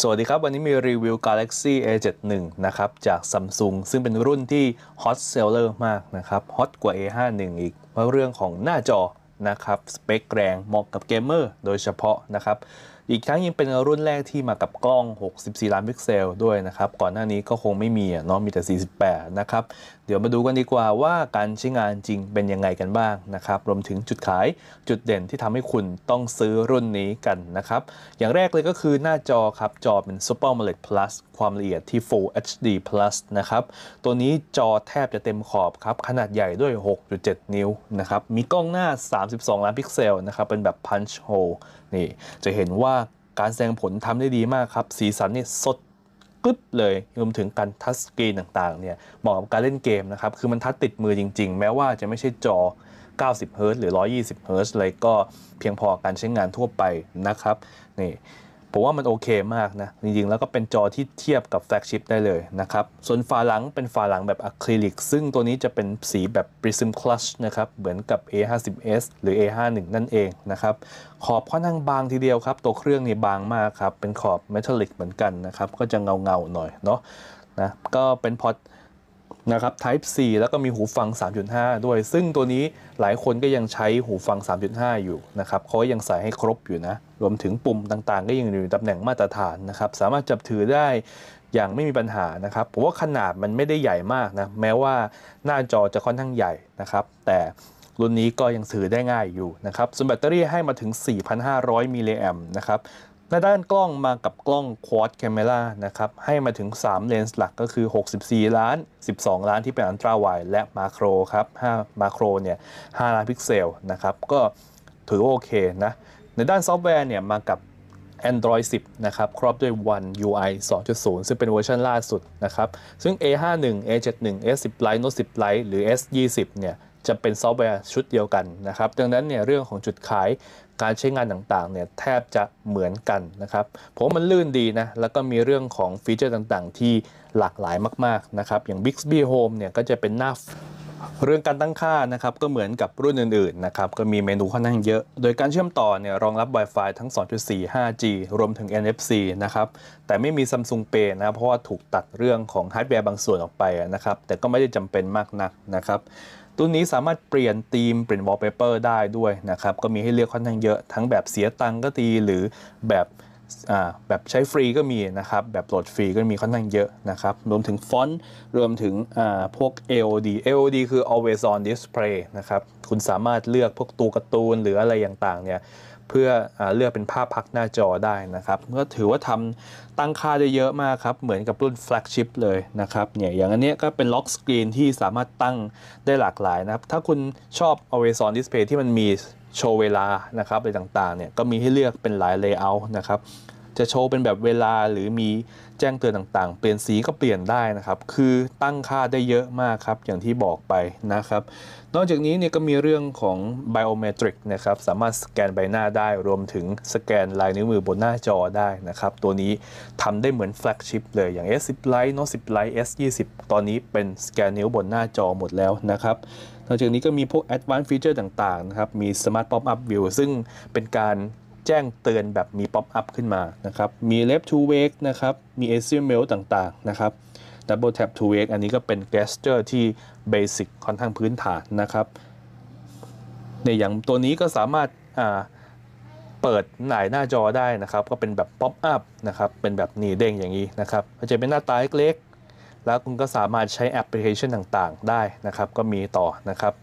สวัสดีครับ วันนี้มีรีวิว Galaxy A71 นะครับ จาก Samsung ซึ่งเป็นรุ่นที่ฮอตเซลเลอร์มากนะครับฮอตกว่า A51 อีกเพราะเรื่องของหน้าจอนะครับ สเปคแรงเหมาะกับเกมเมอร์โดยเฉพาะนะครับอีกทั้งยังเป็นรุ่นแรกที่มากับกล้อง 64 ล้านพิกเซลด้วยนะครับ ก่อนหน้านี้ก็คงไม่มีเนาะ มีแต่ 48 นะครับ เดี๋ยวมาดูกันดีกว่าว่าการใช้งานจริงเป็นยังไงกันบ้างนะครับ รวมถึงจุดขาย จุดเด่นที่ทำให้คุณต้องซื้อรุ่นนี้กันนะครับ อย่างแรกเลยก็คือหน้าจอครับ จอเป็น Super AMOLED Plus ความละเอียดที่ Full HD Plus นะครับ ตัวนี้จอแทบจะเต็มขอบครับ ขนาดใหญ่ด้วย 6.7 นิ้วนะครับ มีกล้องหน้า 32 ล้านพิกเซลนะครับ เป็นแบบ punch hole นี่ จะเห็นว่าการแสดงผลทำได้ดีมากครับ สีสันนี่สดกึ๊บเลยรวมถึงการทัชสกรีนต่างๆเนี่ยเหมาะกับการเล่นเกมนะครับ คือมันทัชติดมือจริง ๆ แม้ว่าจะไม่ใช่จอ90 h z หรือ120 h z อะไรก็เพียงพอการใช้งานทั่วไปนะครับนี่ผมว่ามันโอเคมากนะจริงๆแล้วก็เป็นจอที่เทียบกับแฟลกชิพได้เลยนะครับ ส่วนฝาหลังเป็นฝาหลังแบบอะคริลิกซึ่งตัวนี้จะเป็นสีแบบ Prism Clutch นะครับ เหมือนกับ A50s หรือ A51 นั่นเองนะครับ ขอบค่อนข้างบางทีเดียวครับ ตัวเครื่องนี่บางมากครับ เป็นขอบเมทัลลิกเหมือนกันนะครับ ก็จะเงาๆหน่อยเนาะนะก็เป็นพอนะครับ Type C แล้วก็มีหูฟัง 3.5 ด้วย ซึ่งตัวนี้หลายคนก็ยังใช้หูฟัง 3.5 อยู่นะครับเขายังใส่ให้ครบอยู่นะ รวมถึงปุ่มต่างๆก็ยังอยู่ตำแหน่งมาตรฐานนะครับ สามารถจับถือได้อย่างไม่มีปัญหานะครับผมว่าขนาดมันไม่ได้ใหญ่มากนะ แม้ว่าหน้าจอจะค่อนข้างใหญ่นะครับ แต่รุ่นนี้ก็ยังถือได้ง่ายอยู่นะครับ ส่วนแบตเตอรี่ให้มาถึง 4,500 มิลลิแอมป์นะครับในด้านกล้องมากับกล้อง quad camera นะครับ ให้มาถึง3เลนส์หลักก็คือ 64 ล้าน 12 ล้านที่เป็นอันตราไวและมาโครครับ5มาโครเนี่ย5ล้านพิกเซล นะครับ ก็ถือว่าโอเคนะ ในด้านซอฟต์แวร์เนี่ยมากับ Android 10 นะครับ ครอบด้วย One UI 2.0 ซึ่งเป็นเวอร์ชันล่าสุดนะครับซึ่ง A51 A71 S10 Lite Note 10 Lite หรือ S20 เนี่ยจะเป็นซอฟต์แวร์ชุดเดียวกันนะครับ ดังนั้นเนี่ยเรื่องของจุดขายการใช้งานต่างๆเนี่ยแทบจะเหมือนกันนะครับผมมันลื่นดีนะ แล้วก็มีเรื่องของฟีเจอร์ต่างๆ ที่หลากหลายมากๆนะครับ อย่าง Bixby Home เนี่ยก็จะเป็นหน้าเรื่องการตั้งค่านะครับ ก็เหมือนกับรุ่นอื่นๆนะครับ ก็มีเมนูค่อนข้างเยอะ โดยการเชื่อมต่อเนี่ยรองรับ Wi-Fi ทั้ง 2.4 5G รวมถึง NFC นะครับแต่ไม่มี Samsung Pay นะ เพราะว่าถูกตัดเรื่องของฮาร์ดแวร์บางส่วนออกไปนะครับ แต่ก็ไม่ได้จำเป็นมากนักนะครับตัวนี้สามารถเปลี่ยนธีมเปลี่ยนวอลเปเปอร์ได้ด้วยนะครับ ก็มีให้เลือกค่อนข้างเยอะทั้งแบบเสียตังก็ดีหรือแบบแบบใช้ฟรีก็มีนะครับ แบบโหลดฟรีก็มีค่อนข้างเยอะนะครับรวมถึงฟอนต์รวมถึงพวก AOD AOD คือ always on display นะครับ คุณสามารถเลือกพวกตัวการ์ตูนหรืออะไรอย่างต่างเนี่ยเพื่ออเลือกเป็นภาพพักหน้าจอได้นะครับก็ถือว่าทำตั้งค่าได้เยอะมากครับ เหมือนกับรุ่นแฟลกชิพเลยนะครับเนี่ยอย่างอันนี้ก็เป็นล็อกสกรีนที่สามารถตั้งได้หลากหลายนะครับ ถ้าคุณชอบ a เ w a y s on display ที่มันมีโชว์เวลานะครับอะไรต่างๆเนี่ยก็มีให้เลือกเป็นหลายเลเยอร์นะครับจะโชว์เป็นแบบเวลาหรือมีแจ้งเตือนต่างๆ เปลี่ยนสีก็เปลี่ยนได้นะครับ คือตั้งค่าได้เยอะมากครับ อย่างที่บอกไปนะครับ นอกจากนี้เนี่ยก็มีเรื่องของ biometric นะครับ สามารถสแกนใบหน้าได้ รวมถึงสแกนลายนิ้วมือบนหน้าจอได้นะครับ ตัวนี้ทำได้เหมือนแฟลกชิพเลยอย่าง S10 Lite Note 10 Lite S20 ตอนนี้เป็นสแกนนิ้วบนหน้าจอหมดแล้วนะครับ นอกจากนี้ก็มีพวก advanced feature ต่างๆ นะครับมี smart pop up view ซึ่งเป็นการแจ้งเตือนแบบมีป๊อปอัพขึ้นมานะครับ มี left to wake นะครับ มี a อ i ิ l mail ต่างๆนะครับ double tap to wake อันนี้ก็เป็น gesture ที่ basic ค่อนข้างพื้นฐานนะครับในอย่างตัวนี้ก็สามารถเปิดหน่ายหน้าจอได้นะครับ ก็เป็นแบบป๊อปอัพนะครับเป็นแบบหนีเด้งอย่างนี้นะครับก็จะเป็นหน้าตาเล็กๆแล้วคุณก็สามารถใช้แอปพลิเคชันต่างๆ ได้นะครับก็มีต่อนะครับ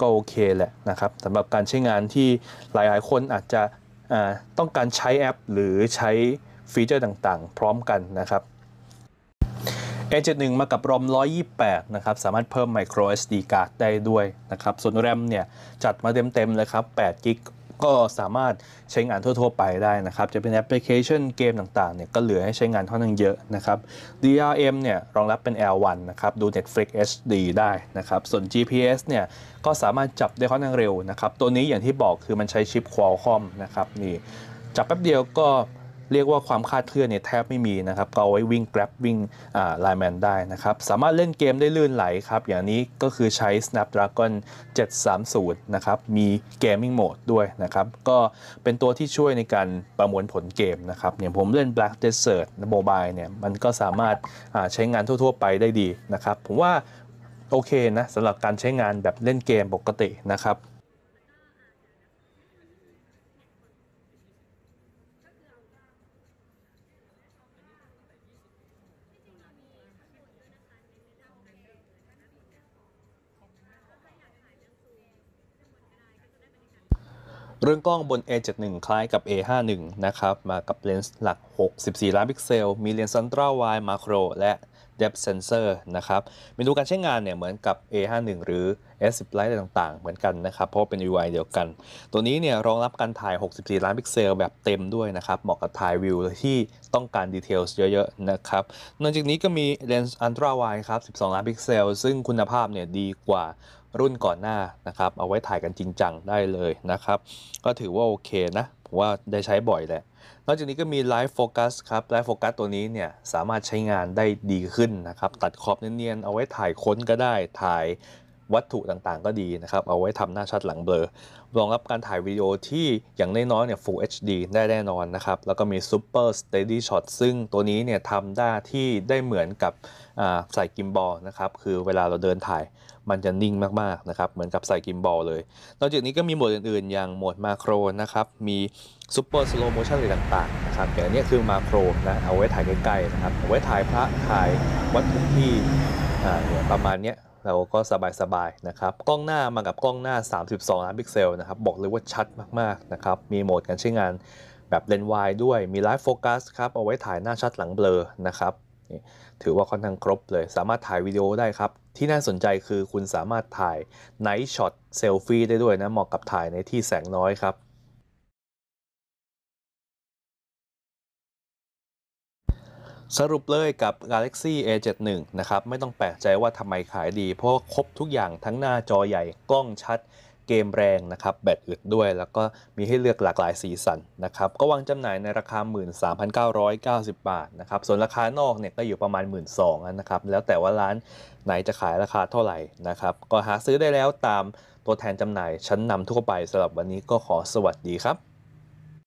ก็โอเคแหละนะครับสำหรับการใช้งานที่หลายๆคนอาจจะต้องการใช้แอปหรือใช้ฟีเจอร์ต่างๆ พร้อมกันนะครับ A71 มากับ ROM 128 นะครับ สามารถเพิ่ม micro SD card ได้ด้วย นะครับ ส่วน RAM เนี่ย จัดมาเต็ม ๆ เลยครับ8 g b ก็สามารถใช้งานทั่ว ๆ ไปได้นะครับ จะเป็นแอปพลิเคชันเกมต่างๆเนี่ยก็เหลือให้ใช้งานท่อนั้นงเยอะนะครับ DRM เนี่ยรองรับเป็น L1 นะครับ ดู Netflix HD ได้นะครับ ส่วน GPS เนี่ยก็สามารถจับได้ค่อนข้างเร็วนะครับ ตัวนี้อย่างที่บอกคือมันใช้ชิป Qualcomm นะครับนี่ จับแป๊บเดียวก็เรียกว่าความคาดเคลื่อนเนี่ยแทบไม่มีนะครับ ก็เอาไว้วิ่งแกร็บวิ่งไลแมนได้นะครับ สามารถเล่นเกมได้ลื่นไหลครับ อย่างนี้ก็คือใช้ Snapdragon 730 นะครับ มีเกมมิ่งโหมดด้วยนะครับ ก็เป็นตัวที่ช่วยในการประมวลผลเกมนะครับอย่างผมเล่น Black Desert Mobile เนี่ยมันก็สามารถใช้งานทั่วๆไปได้ดีนะครับ ผมว่าโอเคนะสำหรับการใช้งานแบบเล่นเกมปกตินะครับเรื่องกล้องบน A71 คล้ายกับ A51 นะครับ มากับเลนส์หลัก64ล้านพิกเซล มีเลนส์ซันตราไวด์มาโครและ depth sensor นะครับเมนูการใช้งานเนี่ยเหมือนกับ A51 หรือ S10 Lite ต่างๆ เหมือนกันนะครับ เพราะเป็น UI เดียวกัน ตัวนี้เนี่ยรองรับการถ่าย 64 ล้านพิกเซลแบบเต็มด้วยนะครับ เหมาะกับถ่ายวิวที่ต้องการดีเทลเยอะๆ นะครับ นอกจากนี้ก็มีเลนส์อันตราไวครับ 12 ล้านพิกเซล ซึ่งคุณภาพเนี่ยดีกว่ารุ่นก่อนหน้านะครับ เอาไว้ถ่ายกันจริงจังได้เลยนะครับก็ถือว่าโอเคนะผมว่าได้ใช้บ่อยแหละนอกจากนี้ก็มี Live Focus ครับ Live Focus ตัวนี้เนี่ย สามารถใช้งานได้ดีขึ้นนะครับ ตัดขอบเนียนๆเอาไว้ถ่ายค้นก็ได้ถ่ายวัตถุต่างๆก็ดีนะครับ เอาไว้ทำหน้าชัดหลังเบลอ รองรับการถ่ายวิดีโอที่อย่างน้อยๆเนี่ย Full HD ได้แน่นอนนะครับ แล้วก็มี Super Steady Shot ซึ่งตัวนี้เนี่ยทำได้ที่ได้เหมือนกับใส่กิมบอลนะครับ คือเวลาเราเดินถ่ายมันจะนิ่งมากๆนะครับ เหมือนกับใส่กิมบอลเลย นอกจากนี้ก็มีโหมดอื่นๆอย่างโหมดมาโครนะครับ มี Super Slow Motion อะไรต่างๆนะครับอย่างนี้คือมาโครนะ เอาไว้ถ่ายใกล้ๆนะครับ เอาไว้ถ่ายพระถ่ายวัตถุที่ประมาณนี้เราก็สบายๆ นะครับ กล้องหน้ามากับกล้องหน้า 32 ล้านพิกเซลนะครับ บอกเลยว่าชัดมากๆ นะครับ มีโหมดการใช้งานแบบเลนส์วายด้วย มีไลฟ์โฟกัสครับ เอาไว้ถ่ายหน้าชัดหลังเบลอนะครับ ถือว่าค่อนข้างครบเลย สามารถถ่ายวิดีโอได้ครับ ที่น่าสนใจคือคุณสามารถถ่ายไนท์ช็อตเซลฟี่ได้ด้วยนะ เหมาะกับถ่ายในที่แสงน้อยครับสรุปเลยกับ Galaxy A71 นะครับไม่ต้องแปลกใจว่าทำไมขายดีเพราะครบทุกอย่างทั้งหน้าจอใหญ่กล้องชัดเกมแรงนะครับแบตอึดด้วยแล้วก็มีให้เลือกหลากหลายสีสันนะครับก็วางจำหน่ายในราคา 13,990 บาทนะครับส่วนราคานอกเนี่ยก็อยู่ประมาณ 1 2ื่นนะครับแล้วแต่ว่าร้านไหนจะขายราคาเท่าไหร่นะครับก็หาซื้อได้แล้วตามตัวแทนจำหน่าย ชั้นนำทั่วไปสำหรับวันนี้ก็ขอสวัสดีครับ